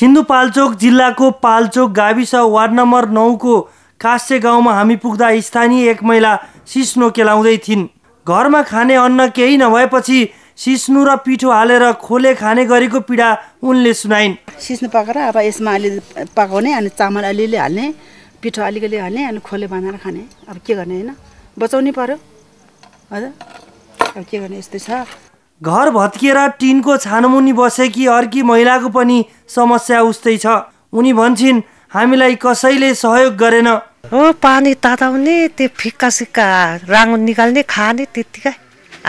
सिन्धुपाल्चोक जिल्लाको पाल्चोक गाविस ward number नौको कास्य गाउँमा हामी पुग्दा स्थानीय एक महिला सिस्नो केलाउँदै थिइन् घरमा खाने अन्न केही नभएपछि सिस्नु र पिठो हालेर खोले खाने गरेको पीडा उनले सुनाइन् सिस्नु पकाएर अब यसमा अलि पकाउने अनि चामल अलिअलि हाल्ने पिठो अलिकति हाल्ने अनि खोले बनाएर खाने अब के गर्ने होइन बचाउनै पऱ्यो हजुर अब के गर्ने यस्तै छ घर भत्किएर टिनको छानमुनि बसेकी अर्की महिलाको पनि समस्या उस्तै छ उनी भन्छन् हामीलाई कसैले सहयोग गरेन हो पानी ताताउने त्यो फिक्का सिक्का राङ निकाल्ने खाने त्यत्तिकै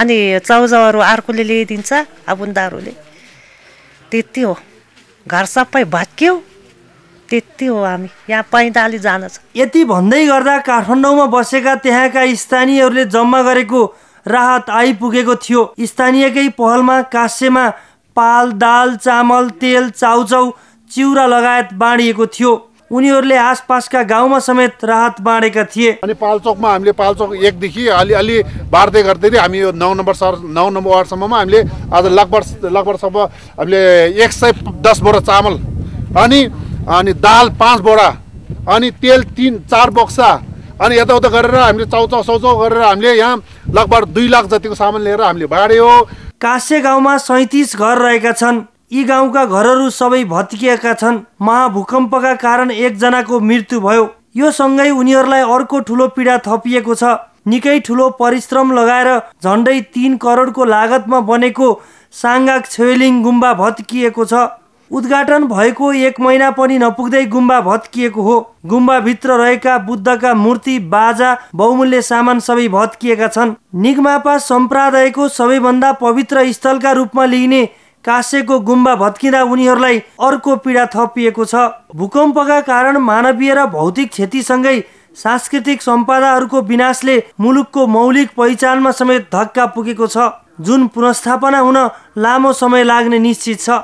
अनि चौजाउहरू अर्कोले ल्याइदिन्छ उनीहरूले त्यति हो घर सबै भत्क्यौ त्यति हो हामी यहाँ पैँतालिस जान यति भन्दै गर्दा काठमाडौँमा बसेका त्यहाँका स्थानीयहरूले जम्मा गरेको राहत आइपुगेको थियो स्थानीयकै पहलमा कास्यमा पाल दाल चामल तेल चाउचाउ चिउरा लगायत बाँडिएको थियो उनीहरूले आसपासका गाउँमा समेत राहत बाँडेका थिए अनि पालचोकमा हामीले पालचोक एकदेखि अलिअलि बाँड्दै गर्दै हामी यो नौ नम्बर सर नौ नम्बर वार्डसम्ममा हामीले आज लगभग लगभगसम्म हामीले एक सय दस बोरा चामल अनि अनि दाल पाँच बोरा अनि तेल तिन चार बक्सा अनि यताउता गरेर हामीले चाउचाउ चौचाउ गरेर हामीले यहाँ लगभग दुई लाख जतिको सामान लिएर हामीले बाँड्यो कासे गाउँमा सैतिस घर रहेका छन् यी गाउँका घरहरू सबै भत्किएका छन् महाभूकम्पका कारण एकजनाको मृत्यु भयो यो सँगै उनीहरूलाई अर्को ठुलो पीडा थपिएको छ निकै ठुलो परिश्रम लगाएर झन्डै तिन करोडको लागतमा बनेको साङ्गाक छेलिङ गुम्बा भत्किएको छ उद्घाटन भएको एक महिना पनि नपुग्दै गुम्बा भत्किएको हो गुम्बाभित्र रहेका बुद्धका मूर्ति बाजा बहुमूल्य सामान सबै भत्किएका छन् निगमापा सम्प्रदायको सबैभन्दा पवित्र स्थलका रूपमा लिइने कासेको गुम्बा भत्किँदा उनीहरूलाई अर्को पीडा थपिएको छ भूकम्पका कारण मानवीय र भौतिक क्षतिसँगै सांस्कृतिक सम्पदाहरूको विनाशले मुलुकको मौलिक पहिचानमा समेत धक्का पुगेको छ जुन पुनस्थापना हुन लामो समय लाग्ने निश्चित छ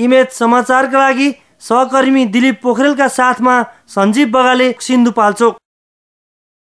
इमेज समाचारका लागि सहकर्मी दिलीप पोखरेलका साथमा सञ्जीव बगाले सिन्धुपाल्चोक